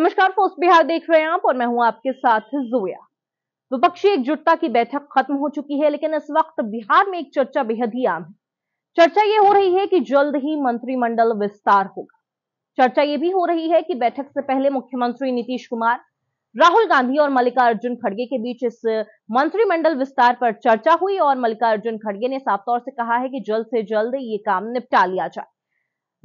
नमस्कार फोस्ट बिहार देख रहे हैं आप और मैं हूं आपके साथ जोया विपक्षी एकजुटता की बैठक खत्म हो चुकी है लेकिन इस वक्त बिहार में एक चर्चा बेहद ही आम है चर्चा ये हो रही है कि जल्द ही मंत्रिमंडल विस्तार होगा चर्चा ये भी हो रही है कि बैठक से पहले मुख्यमंत्री नीतीश कुमार राहुल गांधी और मल्लिकार्जुन खड़गे के बीच इस मंत्रिमंडल विस्तार पर चर्चा हुई और मल्लिकार्जुन खड़गे ने साफ तौर से कहा है कि जल्द से जल्द ये काम निपटा लिया जाए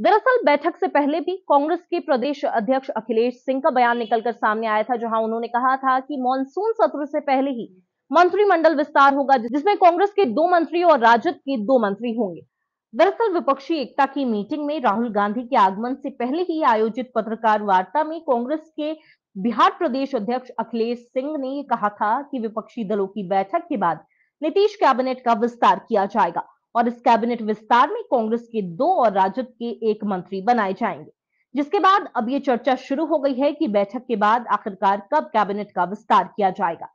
दरअसल बैठक से पहले भी कांग्रेस के प्रदेश अध्यक्ष अखिलेश सिंह का बयान निकलकर सामने आया था जहां उन्होंने कहा था कि मानसून सत्र से पहले ही मंत्रिमंडल विस्तार होगा जिसमें कांग्रेस के दो मंत्री और राजद के दो मंत्री होंगे दरअसल विपक्षी एकता की मीटिंग में राहुल गांधी के आगमन से पहले ही आयोजित पत्रकार वार्ता में कांग्रेस के बिहार प्रदेश अध्यक्ष अखिलेश सिंह ने कहा था कि विपक्षी दलों की बैठक के बाद नीतीश कैबिनेट का विस्तार किया जाएगा और इस कैबिनेट विस्तार में कांग्रेस के दो और राजद के एक मंत्री बनाए जाएंगे जिसके बाद अब ये चर्चा शुरू हो गई है कि बैठक के बाद आखिरकार कब कैबिनेट का विस्तार किया जाएगा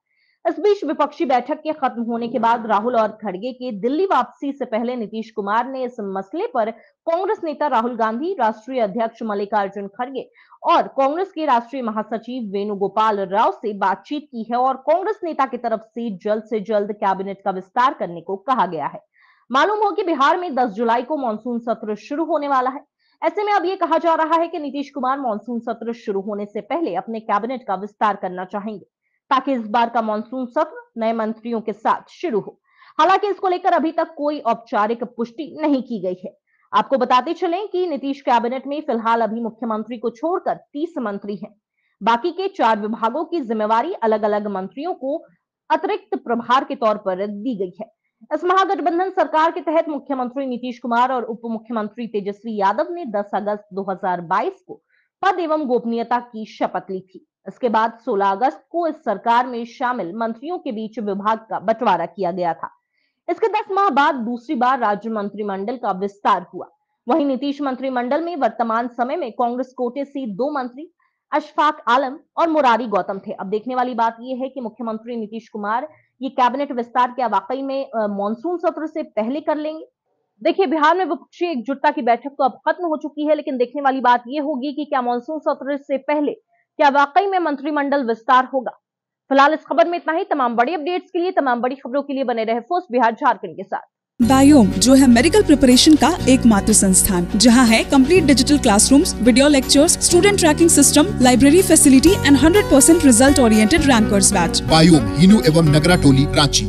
इस बीच विपक्षी बैठक के खत्म होने के बाद राहुल और खड़गे के दिल्ली वापसी से पहले नीतीश कुमार ने इस मसले पर कांग्रेस नेता राहुल गांधी राष्ट्रीय अध्यक्ष मल्लिकार्जुन खड़गे और कांग्रेस के राष्ट्रीय महासचिव वेणुगोपाल राव से बातचीत की है और कांग्रेस नेता की तरफ से जल्द से जल्द कैबिनेट का विस्तार करने को कहा गया है मालूम हो कि बिहार में 10 जुलाई को मानसून सत्र शुरू होने वाला है ऐसे में अब ये कहा जा रहा है कि नीतीश कुमार मानसून सत्र शुरू होने से पहले अपने कैबिनेट का विस्तार करना चाहेंगे ताकि इस बार का मानसून सत्र नए मंत्रियों के साथ शुरू हो हालांकि इसको लेकर अभी तक कोई औपचारिक पुष्टि नहीं की गई है आपको बताते चलें कि नीतीश कैबिनेट में फिलहाल अभी मुख्यमंत्री को छोड़कर तीस मंत्री हैं बाकी के चार विभागों की जिम्मेवारी अलग अलग मंत्रियों को अतिरिक्त प्रभार के तौर पर दी गई है इस महागठबंधन सरकार के तहत मुख्यमंत्री नीतीश कुमार और उप मुख्यमंत्री तेजस्वी यादव ने 10 अगस्त 2022 को पद एवं गोपनीयता की शपथ ली थी इसके बाद 16 अगस्त को इस सरकार में शामिल मंत्रियों के बीच विभाग का बंटवारा किया गया था इसके 10 माह बाद दूसरी बार राज्य मंत्रिमंडल का विस्तार हुआ वहीं नीतीश मंत्रिमंडल में वर्तमान समय में कांग्रेस कोटे से दो मंत्री अशफाक आलम और मुरारी गौतम थे अब देखने वाली बात यह है कि मुख्यमंत्री नीतीश कुमार ये कैबिनेट विस्तार क्या वाकई में मानसून सत्र से पहले कर लेंगे देखिए बिहार में विपक्षी एकजुटता की बैठक तो अब खत्म हो चुकी है लेकिन देखने वाली बात यह होगी कि क्या मानसून सत्र से पहले क्या वाकई में मंत्रिमंडल विस्तार होगा फिलहाल इस खबर में इतना ही तमाम बड़ी अपडेट्स के लिए तमाम बड़ी खबरों के लिए बने रहे फोर्स बिहार झारखंड के साथ बायोम जो है मेडिकल प्रिपरेशन का एकमात्र संस्थान जहां है complete digital classrooms, video lectures student tracking system library facility and hundred percent result oriented rankers batch बायोम हिनू एवं नगरा टोली रांची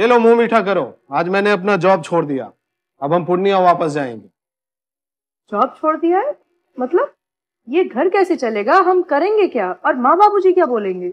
ये लो मुंह मीठा करो आज मैंने अपना जॉब छोड़ दिया अब हम पूर्णिया वापस जाएंगे जॉब छोड़ दिया है मतलब ये घर कैसे चलेगा हम करेंगे क्या और माँ बाबू जी क्या बोलेंगे